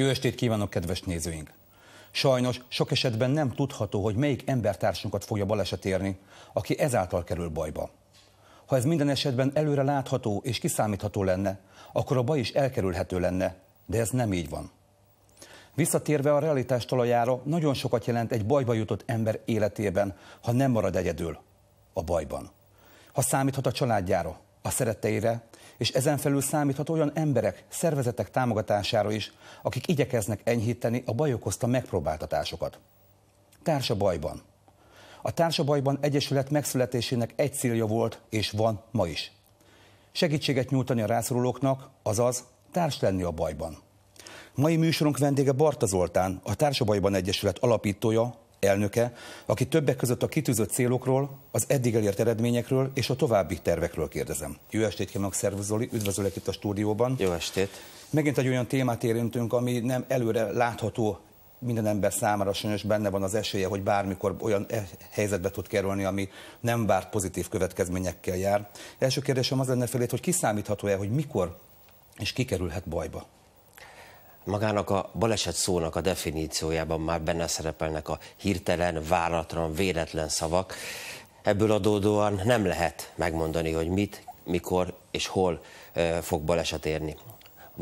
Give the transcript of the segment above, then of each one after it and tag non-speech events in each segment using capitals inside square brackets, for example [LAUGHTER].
Jó estét kívánok, kedves nézőink! Sajnos sok esetben nem tudható, hogy melyik embertársunkat fogja baleset érni, aki ezáltal kerül bajba. Ha ez minden esetben előre látható és kiszámítható lenne, akkor a baj is elkerülhető lenne, de ez nem így van. Visszatérve a realitás talajára, nagyon sokat jelent egy bajba jutott ember életében, ha nem marad egyedül a bajban. Ha számíthat a családjára, a szeretteire, és ezen felül számíthat olyan emberek, szervezetek támogatására is, akik igyekeznek enyhíteni a baj okozta megpróbáltatásokat. Társa bajban. A Társa bajban Egyesület megszületésének egy célja volt, és van ma is. Segítséget nyújtani a rászorulóknak, azaz társ lenni a bajban. Mai műsorunk vendége Barta Zoltán, a Társabajban Egyesület alapítója, elnöke, aki többek között a kitűzött célokról, az eddig elért eredményekről és a további tervekről kérdezem. Jó estét kívánok, szervusz Zoli, üdvözöllek itt a stúdióban. Jó estét. Megint egy olyan témát érintünk, ami nem előre látható minden ember számára sajnos benne van az esélye, hogy bármikor olyan e- helyzetbe tud kerülni, ami nem várt pozitív következményekkel jár. Első kérdésem az lenne felét, hogy kiszámítható-e, hogy mikor és kikerülhet bajba? magának a baleset szónak a definíciójában már benne szerepelnek a hirtelen, váratlan, véletlen szavak. Ebből adódóan nem lehet megmondani, hogy mit, mikor és hol fog baleset érni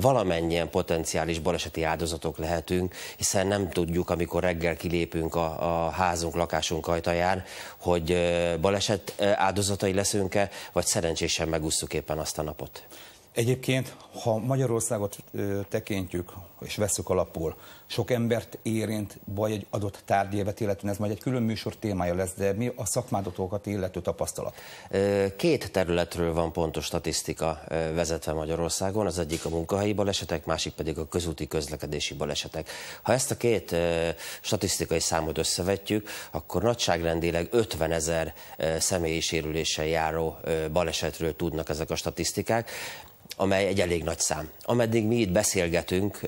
valamennyien potenciális baleseti áldozatok lehetünk, hiszen nem tudjuk, amikor reggel kilépünk a, a házunk, lakásunk ajtaján, hogy baleset áldozatai leszünk-e, vagy szerencsésen megúsztuk éppen azt a napot. Egyébként, ha Magyarországot tekintjük és veszük alapul, sok embert érint baj egy adott tárgyévet, illetően ez majd egy külön műsor témája lesz, de mi a szakmádotokat illető tapasztalat? Két területről van pontos statisztika vezetve Magyarországon, az egyik a munkahelyi balesetek, másik pedig a közúti közlekedési balesetek. Ha ezt a két statisztikai számot összevetjük, akkor nagyságrendileg 50 ezer személyi sérüléssel járó balesetről tudnak ezek a statisztikák amely egy elég nagy szám. Ameddig mi itt beszélgetünk,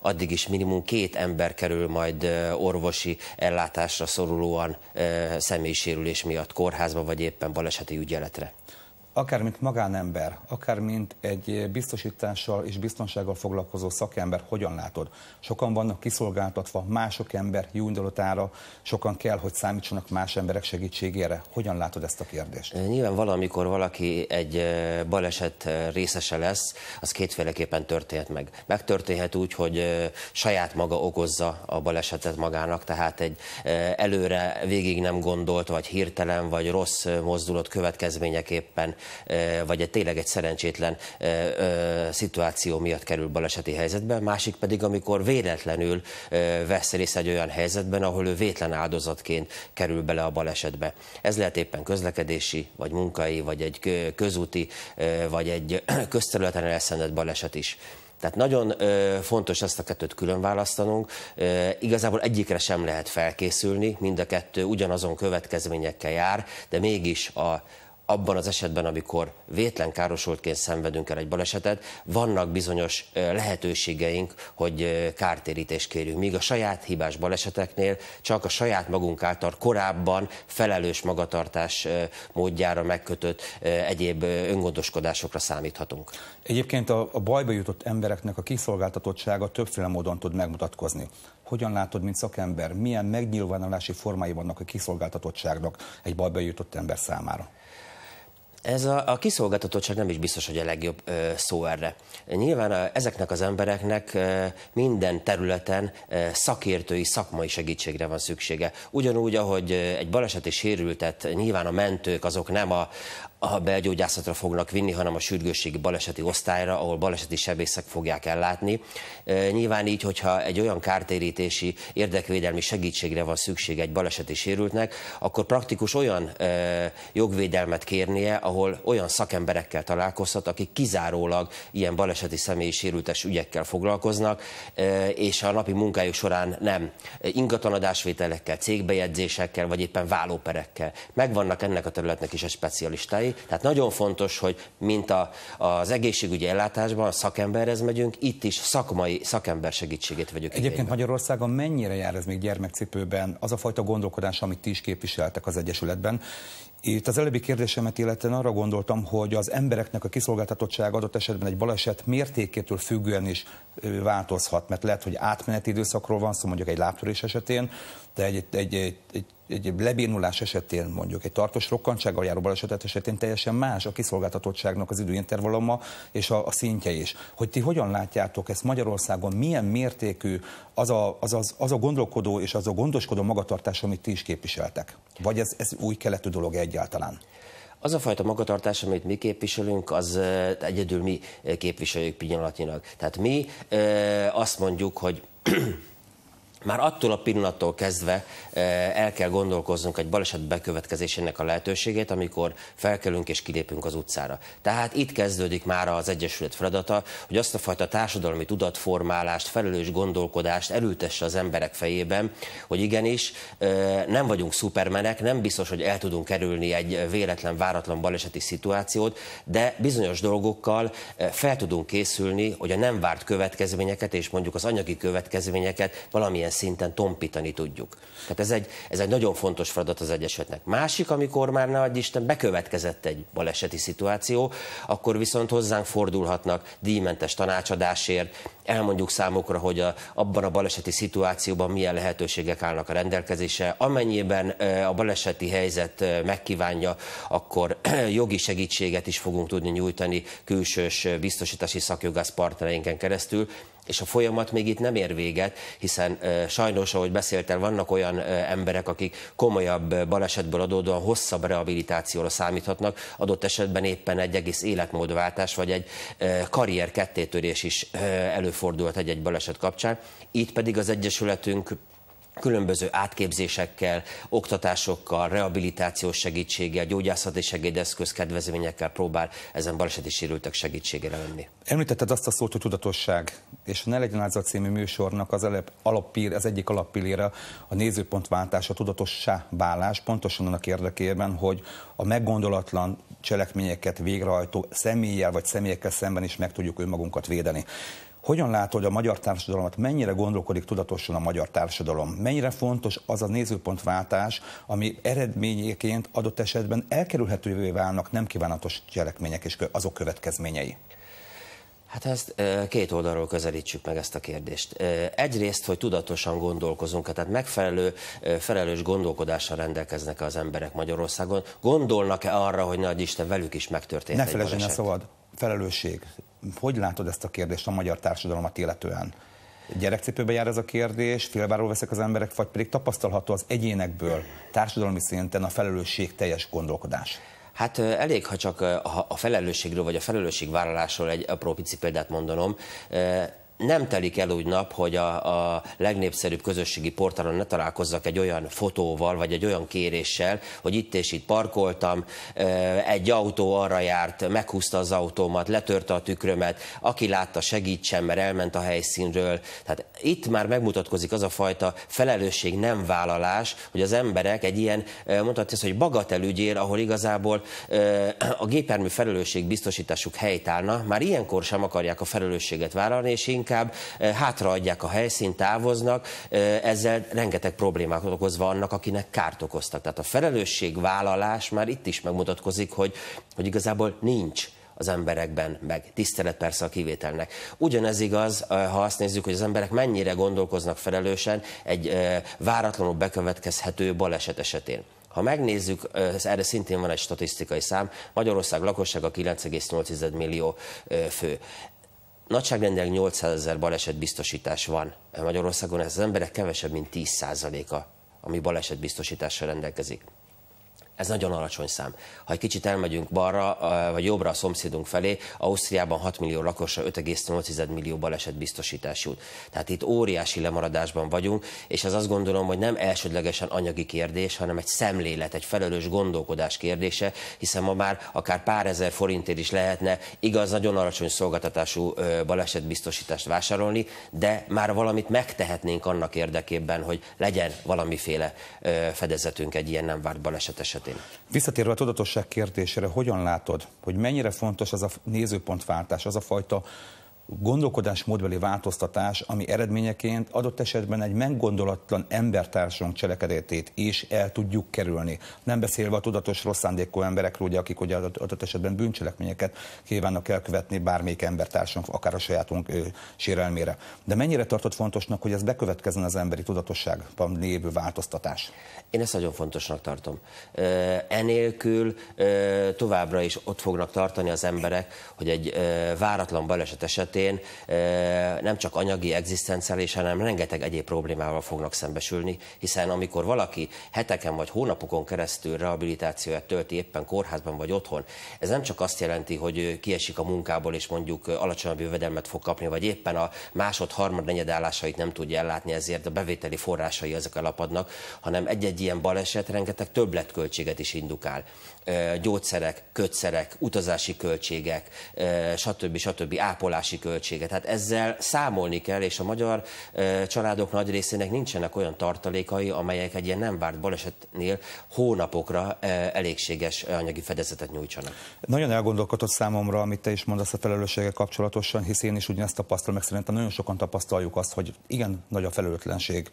addig is minimum két ember kerül majd orvosi ellátásra szorulóan személyisérülés miatt kórházba vagy éppen baleseti ügyeletre akár mint magánember, akár mint egy biztosítással és biztonsággal foglalkozó szakember, hogyan látod? Sokan vannak kiszolgáltatva mások ember jó indulatára, sokan kell, hogy számítsanak más emberek segítségére. Hogyan látod ezt a kérdést? Nyilván valamikor valaki egy baleset részese lesz, az kétféleképpen történhet meg. Megtörténhet úgy, hogy saját maga okozza a balesetet magának, tehát egy előre végig nem gondolt, vagy hirtelen, vagy rossz mozdulat következményeképpen vagy egy tényleg egy szerencsétlen szituáció miatt kerül baleseti helyzetbe, másik pedig, amikor véletlenül vesz részt egy olyan helyzetben, ahol ő vétlen áldozatként kerül bele a balesetbe. Ez lehet éppen közlekedési, vagy munkai, vagy egy közúti, vagy egy [CLEARS THROAT] közterületen elszenvedett baleset is. Tehát nagyon fontos ezt a kettőt külön választanunk. Igazából egyikre sem lehet felkészülni, mind a kettő ugyanazon következményekkel jár, de mégis a abban az esetben, amikor vétlen károsoltként szenvedünk el egy balesetet, vannak bizonyos lehetőségeink, hogy kártérítést kérjünk. Míg a saját hibás baleseteknél csak a saját magunk által korábban felelős magatartás módjára megkötött egyéb öngondoskodásokra számíthatunk. Egyébként a, a bajba jutott embereknek a kiszolgáltatottsága többféle módon tud megmutatkozni hogyan látod, mint szakember, milyen megnyilvánulási formái vannak a kiszolgáltatottságnak egy bajba jutott ember számára? Ez a, a kiszolgáltatottság nem is biztos, hogy a legjobb ö, szó erre. Nyilván a, ezeknek az embereknek ö, minden területen ö, szakértői, szakmai segítségre van szüksége. Ugyanúgy, ahogy ö, egy baleseti sérültet nyilván a mentők azok nem a, a belgyógyászatra fognak vinni, hanem a sürgősségi baleseti osztályra, ahol baleseti sebészek fogják ellátni. Nyilván így, hogyha egy olyan kártérítési érdekvédelmi segítségre van szükség egy baleseti sérültnek, akkor praktikus olyan jogvédelmet kérnie, ahol olyan szakemberekkel találkozhat, akik kizárólag ilyen baleseti személyi sérültes ügyekkel foglalkoznak, és a napi munkájuk során nem ingatlanadásvételekkel, cégbejegyzésekkel, vagy éppen vállóperekkel. Megvannak ennek a területnek is a specialistái, tehát nagyon fontos, hogy mint a, az egészségügyi ellátásban a szakemberhez megyünk, itt is szakmai szakember segítségét vegyük. Egyébként igénybe. Magyarországon mennyire jár ez még gyermekcipőben az a fajta gondolkodás, amit ti is képviseltek az Egyesületben? Itt az előbbi kérdésemet illetően arra gondoltam, hogy az embereknek a kiszolgáltatottság adott esetben egy baleset mértékétől függően is változhat, mert lehet, hogy átmeneti időszakról van szó, szóval mondjuk egy lábtörés esetén, de egy, egy, egy, egy egy lebénulás esetén mondjuk, egy tartós rokkantsággal járó balesetet esetén teljesen más a kiszolgáltatottságnak az időintervalloma és a, a szintje is. Hogy ti hogyan látjátok ezt Magyarországon, milyen mértékű az a, az, az, az a gondolkodó és az a gondoskodó magatartás, amit ti is képviseltek? Vagy ez, ez új keletű dolog egyáltalán? Az a fajta magatartás, amit mi képviselünk, az egyedül mi képviseljük pillanatnyilag. Tehát mi azt mondjuk, hogy már attól a pillanattól kezdve eh, el kell gondolkoznunk egy baleset bekövetkezésének a lehetőségét, amikor felkelünk és kilépünk az utcára. Tehát itt kezdődik már az Egyesület feladata, hogy azt a fajta társadalmi tudatformálást, felelős gondolkodást elültesse az emberek fejében, hogy igenis eh, nem vagyunk szupermenek, nem biztos, hogy el tudunk kerülni egy véletlen, váratlan baleseti szituációt, de bizonyos dolgokkal eh, fel tudunk készülni, hogy a nem várt következményeket és mondjuk az anyagi következményeket valamilyen szinten tompítani tudjuk. Tehát ez egy, ez egy nagyon fontos feladat az Egyesületnek. Másik, amikor már ne adj Isten, bekövetkezett egy baleseti szituáció, akkor viszont hozzánk fordulhatnak díjmentes tanácsadásért, elmondjuk számukra, hogy a, abban a baleseti szituációban milyen lehetőségek állnak a rendelkezésre. Amennyiben a baleseti helyzet megkívánja, akkor jogi segítséget is fogunk tudni nyújtani külsős biztosítási szakjogász partnereinken keresztül és a folyamat még itt nem ér véget, hiszen sajnos, ahogy beszéltél, vannak olyan emberek, akik komolyabb balesetből adódóan hosszabb rehabilitációra számíthatnak, adott esetben éppen egy egész életmódváltás, vagy egy karrier kettétörés is előfordulhat egy-egy baleset kapcsán. Itt pedig az Egyesületünk különböző átképzésekkel, oktatásokkal, rehabilitációs segítséggel, gyógyászati segédeszköz kedvezményekkel próbál ezen baleseti sérültek segítségére lenni. Említetted azt a szót, hogy tudatosság, és a Ne legyen áldozat című műsornak az, alapír, az egyik alappillére a nézőpontváltás, a tudatossá válás, pontosan annak érdekében, hogy a meggondolatlan cselekményeket végrehajtó személlyel vagy személyekkel szemben is meg tudjuk önmagunkat védeni. Hogyan látod a magyar társadalmat, mennyire gondolkodik tudatosan a magyar társadalom? Mennyire fontos az a nézőpontváltás, ami eredményeként adott esetben elkerülhetővé válnak nem kívánatos cselekmények és azok következményei? Hát ezt két oldalról közelítsük meg ezt a kérdést. Egyrészt, hogy tudatosan gondolkozunk, tehát megfelelő, felelős gondolkodással rendelkeznek az emberek Magyarországon. Gondolnak-e arra, hogy nagy Isten velük is megtörtént? Ne felejtsd a szabad felelősség hogy látod ezt a kérdést a magyar társadalmat illetően? Gyerekcipőbe jár ez a kérdés, félváról veszek az emberek, vagy pedig tapasztalható az egyénekből, társadalmi szinten a felelősség teljes gondolkodás? Hát elég, ha csak a felelősségről vagy a felelősségvállalásról egy apró pici példát mondanom nem telik el úgy nap, hogy a, a legnépszerűbb közösségi portálon ne találkozzak egy olyan fotóval, vagy egy olyan kéréssel, hogy itt és itt parkoltam, egy autó arra járt, meghúzta az autómat, letörte a tükrömet, aki látta segítsen, mert elment a helyszínről. Tehát itt már megmutatkozik az a fajta felelősség nem vállalás, hogy az emberek egy ilyen, mondhatja hogy bagatel ügyér, ahol igazából a gépermű felelősség biztosításuk helytállna, már ilyenkor sem akarják a felelősséget vállalni, és inkább inkább eh, hátraadják a helyszínt, távoznak, eh, ezzel rengeteg problémákat okozva annak, akinek kárt okoztak. Tehát a felelősségvállalás már itt is megmutatkozik, hogy, hogy igazából nincs az emberekben meg. Tisztelet persze a kivételnek. Ugyanez igaz, eh, ha azt nézzük, hogy az emberek mennyire gondolkoznak felelősen egy váratlanul bekövetkezhető baleset esetén. Ha megnézzük, erre szintén van egy statisztikai szám, Magyarország lakossága 9,8 millió fő nagyságrendileg 800 ezer balesetbiztosítás van Magyarországon, ez az emberek kevesebb, mint 10%-a, ami balesetbiztosítással rendelkezik. Ez nagyon alacsony szám. Ha egy kicsit elmegyünk balra, vagy jobbra a szomszédunk felé, Ausztriában 6 millió lakosra 5,8 millió baleset biztosítás jut. Tehát itt óriási lemaradásban vagyunk, és ez azt gondolom, hogy nem elsődlegesen anyagi kérdés, hanem egy szemlélet, egy felelős gondolkodás kérdése, hiszen ma már akár pár ezer forintért is lehetne igaz, nagyon alacsony szolgáltatású balesetbiztosítást vásárolni, de már valamit megtehetnénk annak érdekében, hogy legyen valamiféle fedezetünk egy ilyen nem várt baleset esetén történet. Visszatérve a tudatosság kérdésére, hogyan látod, hogy mennyire fontos az a nézőpontváltás, az a fajta gondolkodásmódbeli változtatás, ami eredményeként adott esetben egy meggondolatlan embertársunk cselekedetét is el tudjuk kerülni. Nem beszélve a tudatos rossz szándékú emberekről, ugye, akik ugye adott esetben bűncselekményeket kívánnak elkövetni bármelyik embertársunk, akár a sajátunk ő, sérelmére. De mennyire tartott fontosnak, hogy ez bekövetkezzen az emberi tudatosságban lévő változtatás? Én ezt nagyon fontosnak tartom. Enélkül továbbra is ott fognak tartani az emberek, hogy egy váratlan baleset esetén területén nem csak anyagi egzisztenciális, hanem rengeteg egyéb problémával fognak szembesülni, hiszen amikor valaki heteken vagy hónapokon keresztül rehabilitációját tölti éppen kórházban vagy otthon, ez nem csak azt jelenti, hogy kiesik a munkából és mondjuk alacsonyabb jövedelmet fog kapni, vagy éppen a másod, harmad, negyed állásait nem tudja ellátni, ezért a bevételi forrásai ezek elapadnak, hanem egy-egy ilyen baleset rengeteg többletköltséget is indukál. Gyógyszerek, kötszerek, utazási költségek, stb. stb. ápolási költsége. Tehát ezzel számolni kell, és a magyar családok nagy részének nincsenek olyan tartalékai, amelyek egy ilyen nem várt balesetnél hónapokra elégséges anyagi fedezetet nyújtsanak. Nagyon elgondolkodott számomra, amit te is mondasz a felelőssége kapcsolatosan, hiszen én is ugyanezt tapasztalom, meg szerintem nagyon sokan tapasztaljuk azt, hogy igen, nagy a felelőtlenség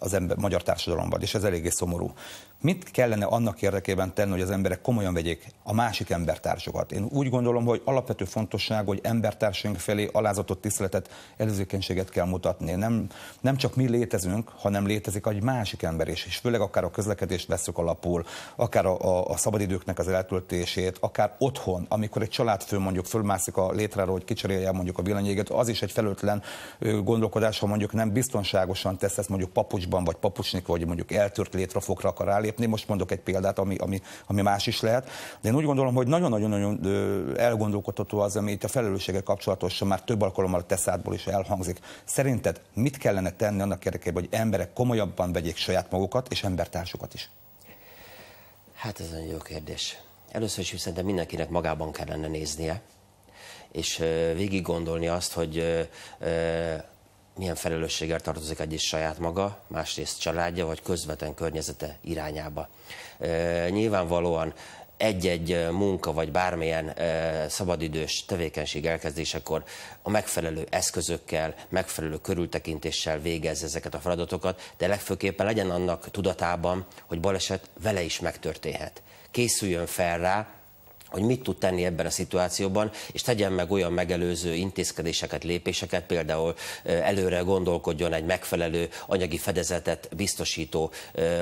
az ember, magyar társadalomban, és ez eléggé szomorú. Mit kellene annak érdekében tenni, hogy az emberek komolyan vegyék a másik embertársokat? Én úgy gondolom, hogy alapvető fontosság, hogy embertársaink felé alázatot, tiszteletet, előzőkenységet kell mutatni. Nem, nem csak mi létezünk, hanem létezik egy másik ember is, és főleg akár a közlekedést veszük alapul, akár a, a, a szabadidőknek az eltöltését, akár otthon, amikor egy családfő mondjuk fölmászik a létráról, hogy kicserélje mondjuk a villanyéget, az is egy felőtlen gondolkodás, ha mondjuk nem biztonságosan tesz ezt mondjuk papucs Kovácsban vagy papucsnik, vagy mondjuk eltört létrafokra akar rálépni. Most mondok egy példát, ami, ami, ami más is lehet. De én úgy gondolom, hogy nagyon-nagyon elgondolkodható az, ami itt a felelősséggel kapcsolatosan már több alkalommal a teszádból is elhangzik. Szerinted mit kellene tenni annak érdekében, hogy emberek komolyabban vegyék saját magukat és embertársukat is? Hát ez nagyon jó kérdés. Először is szerintem mindenkinek magában kellene néznie, és végig gondolni azt, hogy milyen felelősséggel tartozik egyes saját maga, másrészt családja vagy közvetlen környezete irányába. E, nyilvánvalóan egy-egy munka vagy bármilyen e, szabadidős tevékenység elkezdésekor a megfelelő eszközökkel, megfelelő körültekintéssel végez ezeket a feladatokat, de legfőképpen legyen annak tudatában, hogy baleset vele is megtörténhet. Készüljön fel rá, hogy mit tud tenni ebben a szituációban, és tegyen meg olyan megelőző intézkedéseket, lépéseket, például előre gondolkodjon egy megfelelő anyagi fedezetet biztosító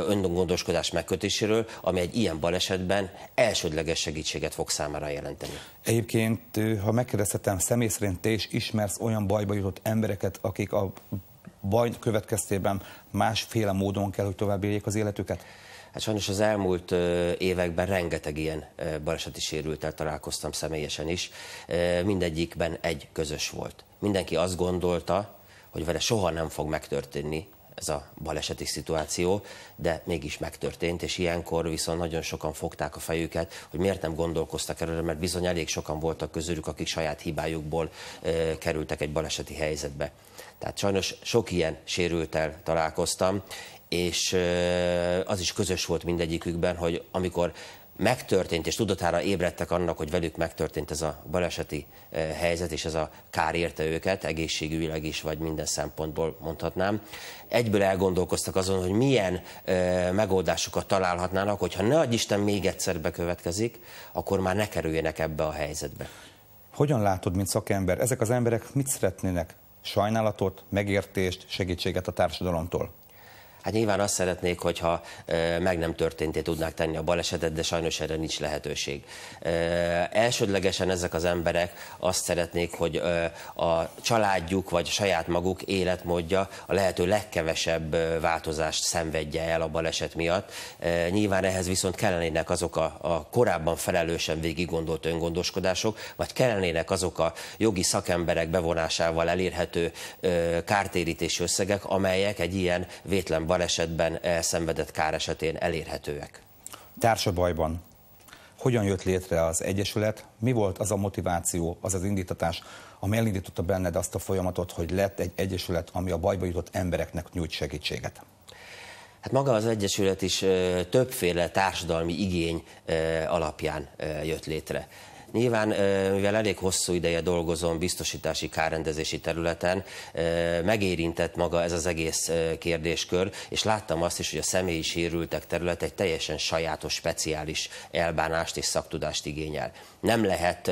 öngondoskodás megkötéséről, ami egy ilyen balesetben elsődleges segítséget fog számára jelenteni. Egyébként, ha megkérdezhetem, személy szerint te is ismersz olyan bajba jutott embereket, akik a baj következtében másféle módon kell, hogy tovább éljék az életüket? Hát sajnos az elmúlt években rengeteg ilyen baleseti sérültel találkoztam személyesen is. Mindegyikben egy közös volt. Mindenki azt gondolta, hogy vele soha nem fog megtörténni ez a baleseti szituáció, de mégis megtörtént, és ilyenkor viszont nagyon sokan fogták a fejüket, hogy miért nem gondolkoztak erről, mert bizony elég sokan voltak közülük, akik saját hibájukból e, kerültek egy baleseti helyzetbe. Tehát sajnos sok ilyen sérültel találkoztam, és az is közös volt mindegyikükben, hogy amikor megtörtént, és tudatára ébredtek annak, hogy velük megtörtént ez a baleseti helyzet, és ez a kár érte őket, egészségügyileg is, vagy minden szempontból mondhatnám. Egyből elgondolkoztak azon, hogy milyen megoldásokat találhatnának, hogyha ne adj Isten még egyszer bekövetkezik, akkor már ne kerüljenek ebbe a helyzetbe. Hogyan látod, mint szakember, ezek az emberek mit szeretnének? Sajnálatot, megértést, segítséget a társadalomtól? Hát nyilván azt szeretnék, hogyha meg nem történté tudnák tenni a balesetet, de sajnos erre nincs lehetőség. Elsődlegesen ezek az emberek azt szeretnék, hogy a családjuk vagy saját maguk életmódja a lehető legkevesebb változást szenvedje el a baleset miatt. Nyilván ehhez viszont kellenének azok a, a korábban felelősen végiggondolt öngondoskodások, vagy kellenének azok a jogi szakemberek bevonásával elérhető kártérítési összegek, amelyek egy ilyen vétlen baleset balesetben eh, szenvedett kár esetén elérhetőek. Társa bajban. Hogyan jött létre az Egyesület? Mi volt az a motiváció, az az indítatás, ami elindította benned azt a folyamatot, hogy lett egy Egyesület, ami a bajba jutott embereknek nyújt segítséget? Hát maga az Egyesület is eh, többféle társadalmi igény eh, alapján jött létre. Nyilván, mivel elég hosszú ideje dolgozom biztosítási kárrendezési területen, megérintett maga ez az egész kérdéskör, és láttam azt is, hogy a személyi sérültek terület egy teljesen sajátos, speciális elbánást és szaktudást igényel. Nem lehet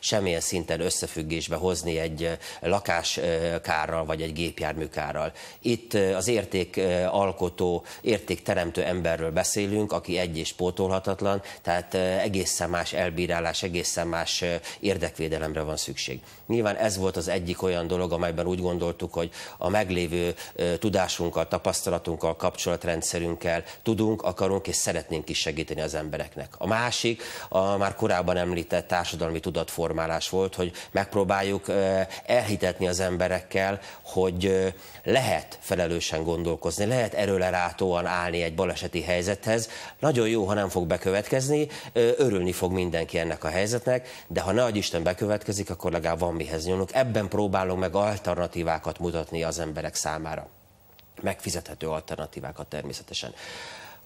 semmilyen szinten összefüggésbe hozni egy lakáskárral vagy egy gépjárműkárral. Itt az értékalkotó, értékteremtő emberről beszélünk, aki egy és pótolhatatlan, tehát egészen más elbírálás, egészen egészen más érdekvédelemre van szükség. Nyilván ez volt az egyik olyan dolog, amelyben úgy gondoltuk, hogy a meglévő tudásunkkal, tapasztalatunkkal, kapcsolatrendszerünkkel tudunk, akarunk és szeretnénk is segíteni az embereknek. A másik, a már korábban említett társadalmi tudatformálás volt, hogy megpróbáljuk elhitetni az emberekkel, hogy lehet felelősen gondolkozni, lehet erőlerátóan állni egy baleseti helyzethez. Nagyon jó, ha nem fog bekövetkezni, örülni fog mindenki ennek a helyzetnek, lesznek, de ha ne adj Isten bekövetkezik, akkor legalább van mihez nyúlnunk. Ebben próbálunk meg alternatívákat mutatni az emberek számára. Megfizethető alternatívákat természetesen.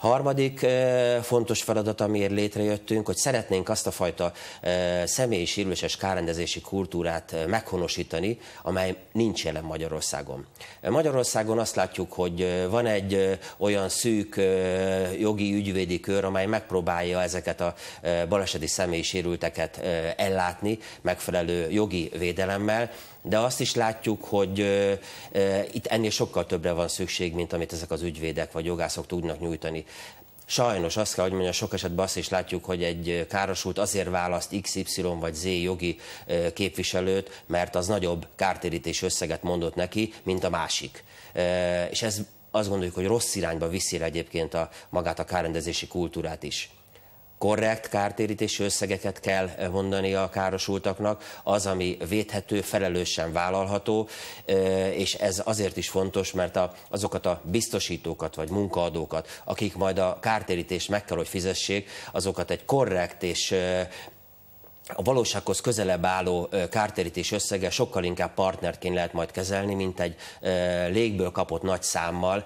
Harmadik eh, fontos feladat, amiért létrejöttünk, hogy szeretnénk azt a fajta eh, személyi sírüléses kárrendezési kultúrát eh, meghonosítani, amely nincs jelen Magyarországon. Magyarországon azt látjuk, hogy van egy olyan szűk jogi ügyvédi kör, amely megpróbálja ezeket a baleseti személyi sérülteket ellátni megfelelő jogi védelemmel, de azt is látjuk, hogy itt ennél sokkal többre van szükség, mint amit ezek az ügyvédek vagy jogászok tudnak nyújtani. Sajnos azt kell, hogy mondjam, sok esetben azt is látjuk, hogy egy károsult azért választ XY vagy Z jogi képviselőt, mert az nagyobb kártérítés összeget mondott neki, mint a másik. És ez azt gondoljuk, hogy rossz irányba viszi egyébként a, magát a kárrendezési kultúrát is korrekt kártérítési összegeket kell eh, mondani a károsultaknak, az, ami védhető, felelősen vállalható, eh, és ez azért is fontos, mert azokat a biztosítókat vagy munkaadókat, akik majd a kártérítést meg kell, hogy fizessék, azokat egy korrekt és eh, a valósághoz közelebb álló kártérítés összege sokkal inkább partnerként lehet majd kezelni, mint egy légből kapott nagy számmal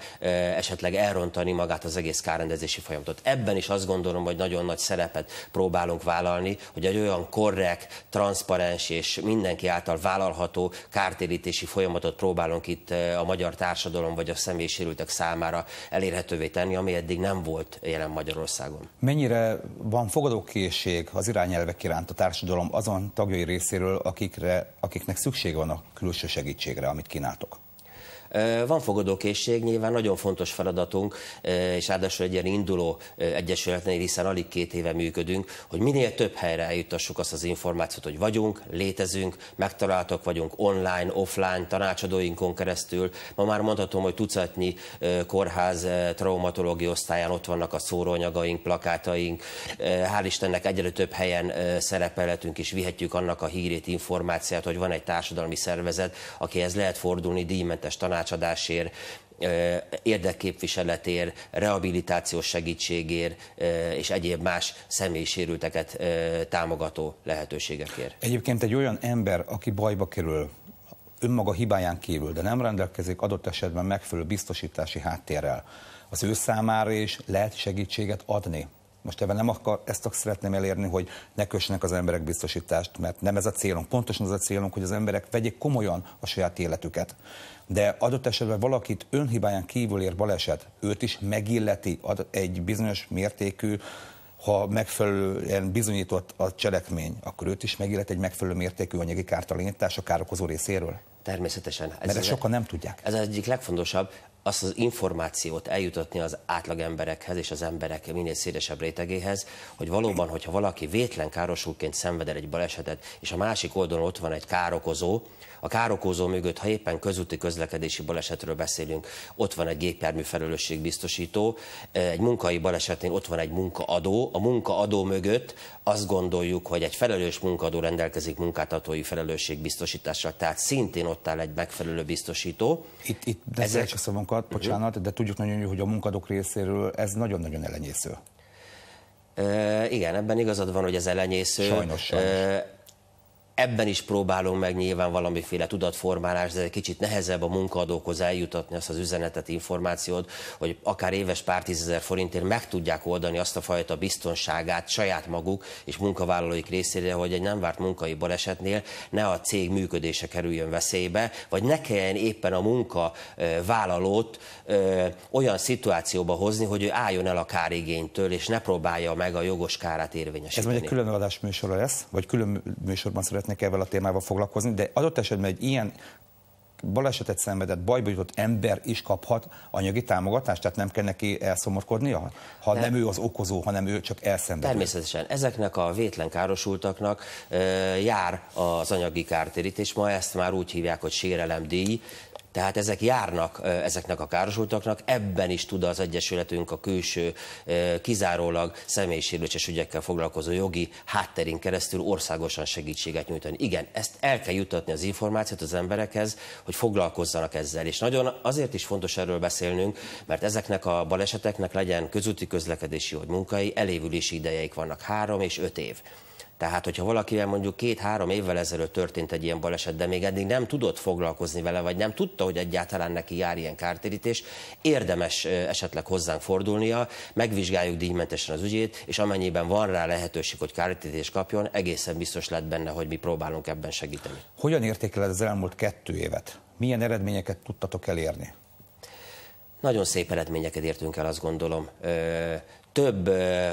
esetleg elrontani magát az egész kárrendezési folyamatot. Ebben is azt gondolom, hogy nagyon nagy szerepet próbálunk vállalni, hogy egy olyan korrekt, transzparens és mindenki által vállalható kártérítési folyamatot próbálunk itt a magyar társadalom vagy a személyisérültek számára elérhetővé tenni, ami eddig nem volt jelen Magyarországon. Mennyire van fogadókészség az irányelvek iránt a társadalom azon tagjai részéről, akikre, akiknek szüksége van a külső segítségre, amit kínáltok? Van fogadókészség, nyilván nagyon fontos feladatunk, és ráadásul egy ilyen induló egyesületnél, hiszen alig két éve működünk, hogy minél több helyre eljutassuk azt az információt, hogy vagyunk, létezünk, megtaláltak vagyunk online, offline, tanácsadóinkon keresztül. Ma már mondhatom, hogy tucatnyi kórház traumatológia osztályán ott vannak a szóróanyagaink, plakátaink. Hál' Istennek egyre több helyen szerepelhetünk és vihetjük annak a hírét, információt, hogy van egy társadalmi szervezet, akihez lehet fordulni díjmentes tanács tanácsadásért, érdekképviseletért, rehabilitációs segítségért és egyéb más személyisérülteket támogató lehetőségekért. Egyébként egy olyan ember, aki bajba kerül, önmaga hibáján kívül, de nem rendelkezik adott esetben megfelelő biztosítási háttérrel, az ő számára is lehet segítséget adni most ebben nem akar, ezt szeretném elérni, hogy ne kössenek az emberek biztosítást, mert nem ez a célunk. Pontosan az a célunk, hogy az emberek vegyék komolyan a saját életüket. De adott esetben valakit önhibáján kívül ér baleset, őt is megilleti egy bizonyos mértékű ha megfelelően bizonyított a cselekmény, akkor őt is megillet egy megfelelő mértékű anyagi kártalanítás a károkozó részéről? Természetesen. Ez Mert ezt sokan nem tudják. Ez az egyik legfontosabb azt az információt eljutatni az átlagemberekhez és az emberek minél szélesebb rétegéhez, hogy valóban, hogyha valaki vétlen károsulként szenved el egy balesetet, és a másik oldalon ott van egy károkozó, a károkozó mögött, ha éppen közúti közlekedési balesetről beszélünk, ott van egy gépjármű felelősségbiztosító, egy munkai balesetnél ott van egy munkaadó, a munkaadó mögött azt gondoljuk, hogy egy felelős munkaadó rendelkezik munkáltatói felelősségbiztosítással, tehát szintén ott áll egy megfelelő biztosító. Itt, itt Ezek... a szavunkat, mhm. bocsánat, uh-huh. de tudjuk nagyon jó, hogy a munkadók részéről ez nagyon-nagyon elenyésző. Uh, igen, ebben igazad van, hogy ez elenyésző. Sajnos, sajnos. Uh, Ebben is próbálunk meg nyilván valamiféle tudatformálás, de egy kicsit nehezebb a munkaadókhoz eljutatni azt az üzenetet, információt, hogy akár éves pár tízezer forintért meg tudják oldani azt a fajta biztonságát saját maguk és munkavállalóik részére, hogy egy nem várt munkai balesetnél ne a cég működése kerüljön veszélybe, vagy ne kelljen éppen a munkavállalót ö, olyan szituációba hozni, hogy ő álljon el a kárigénytől, és ne próbálja meg a jogos kárát érvényesíteni. Ez majd egy külön adás műsorra lesz, vagy külön műsorban szeret szeretnek ezzel a témával foglalkozni, de adott esetben egy ilyen balesetet szenvedett, bajba jutott ember is kaphat anyagi támogatást, tehát nem kell neki elszomorkodnia, ha nem, nem ő az okozó, hanem ő csak elszenvedő. Természetesen ezeknek a vétlen károsultaknak jár az anyagi kártérítés, ma ezt már úgy hívják, hogy sérelemdíj, tehát ezek járnak ezeknek a károsultaknak, ebben is tud az Egyesületünk a külső, kizárólag személyisérüléses ügyekkel foglalkozó jogi hátterén keresztül országosan segítséget nyújtani. Igen, ezt el kell jutatni az információt az emberekhez, hogy foglalkozzanak ezzel. És nagyon azért is fontos erről beszélnünk, mert ezeknek a baleseteknek legyen közúti közlekedési vagy munkai, elévülési idejeik vannak, három és öt év. Tehát, hogyha valakivel mondjuk két-három évvel ezelőtt történt egy ilyen baleset, de még eddig nem tudott foglalkozni vele, vagy nem tudta, hogy egyáltalán neki jár ilyen kártérítés, érdemes esetleg hozzánk fordulnia, megvizsgáljuk díjmentesen az ügyét, és amennyiben van rá lehetőség, hogy kártérítés kapjon, egészen biztos lett benne, hogy mi próbálunk ebben segíteni. Hogyan értékeled az elmúlt kettő évet? Milyen eredményeket tudtatok elérni? Nagyon szép eredményeket értünk el, azt gondolom. Több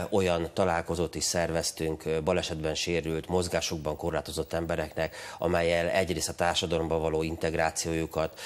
olyan találkozót is szerveztünk balesetben sérült, mozgásukban korlátozott embereknek, amelyel egyrészt a társadalomban való integrációjukat,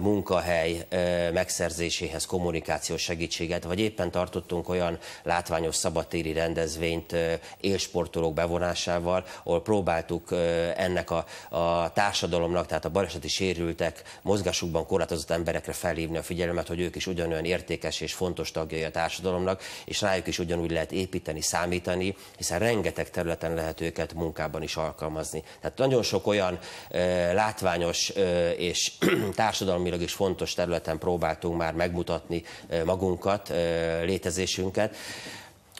munkahely megszerzéséhez kommunikációs segítséget, vagy éppen tartottunk olyan látványos szabadtéri rendezvényt élsportolók bevonásával, ahol próbáltuk ennek a, a társadalomnak, tehát a baleseti sérültek, mozgásukban korlátozott emberekre felhívni a figyelmet, hogy ők is ugyanolyan értékes és fontos tagjai a társadalomnak, és rájuk is ugyanúgy lehet építeni, számítani, hiszen rengeteg területen lehet őket munkában is alkalmazni. Tehát nagyon sok olyan ö, látványos ö, és [CLEARS THROAT] társadalmilag is fontos területen próbáltunk már megmutatni ö, magunkat, ö, létezésünket,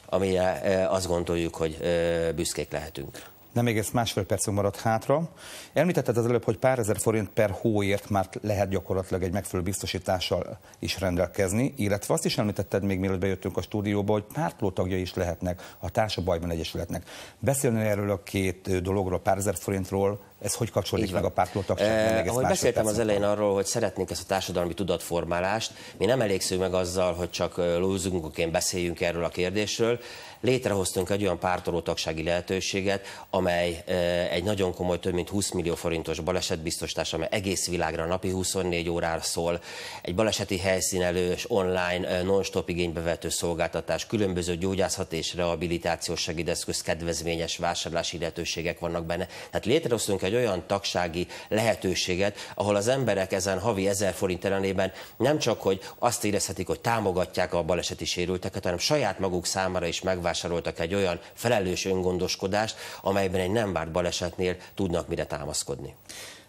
amire azt gondoljuk, hogy e, büszkék lehetünk nem egész másfél percünk maradt hátra. Említetted az előbb, hogy pár ezer forint per hóért már lehet gyakorlatilag egy megfelelő biztosítással is rendelkezni, illetve azt is említetted még mielőtt bejöttünk a stúdióba, hogy tagja is lehetnek a Társa Bajban Egyesületnek. Beszélni erről a két dologról, pár ezer forintról, ez hogy kapcsolódik meg a pártoltagságban? Eh, ahogy beszéltem az elején arról, hogy szeretnénk ezt a társadalmi tudatformálást, mi nem elégszünk meg azzal, hogy csak eh, lózunkoként beszéljünk erről a kérdésről, létrehoztunk egy olyan pártolótagsági lehetőséget, amely eh, egy nagyon komoly, több mint 20 millió forintos balesetbiztosítás, amely egész világra napi 24 órára szól, egy baleseti helyszínelős, online, eh, non-stop igénybevető szolgáltatás, különböző gyógyászat és rehabilitációs segédeszköz kedvezményes vásárlási lehetőségek vannak benne. Tehát létrehoztunk egy olyan tagsági lehetőséget, ahol az emberek ezen havi 1000 forint ellenében nem csak, hogy azt érezhetik, hogy támogatják a baleseti sérülteket, hanem saját maguk számára is megvásároltak egy olyan felelős öngondoskodást, amelyben egy nem várt balesetnél tudnak mire támaszkodni.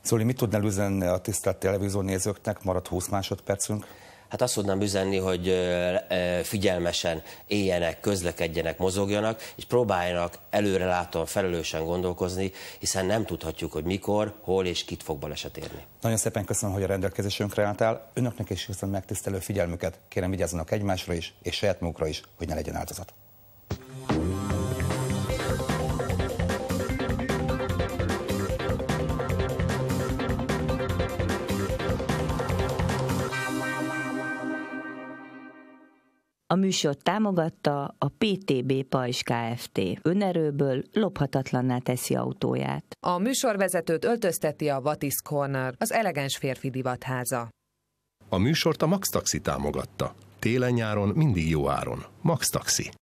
Szóli, mit tudnál üzenni a tisztelt televízió nézőknek? Maradt 20 másodpercünk. Hát azt tudnám üzenni, hogy figyelmesen éljenek, közlekedjenek, mozogjanak, és próbáljanak előrelátóan, felelősen gondolkozni, hiszen nem tudhatjuk, hogy mikor, hol és kit fog baleset érni. Nagyon szépen köszönöm, hogy a rendelkezésünkre álltál. Önöknek is köszönöm megtisztelő figyelmüket. Kérem vigyázzanak egymásra is, és saját magukra is, hogy ne legyen áldozat. A műsort támogatta a PTB Pajs Kft. Önerőből lophatatlanná teszi autóját. A műsorvezetőt öltözteti a Vatis Corner, az elegáns férfi divatháza. A műsort a Max Taxi támogatta. Télen-nyáron mindig jó áron. Max Taxi.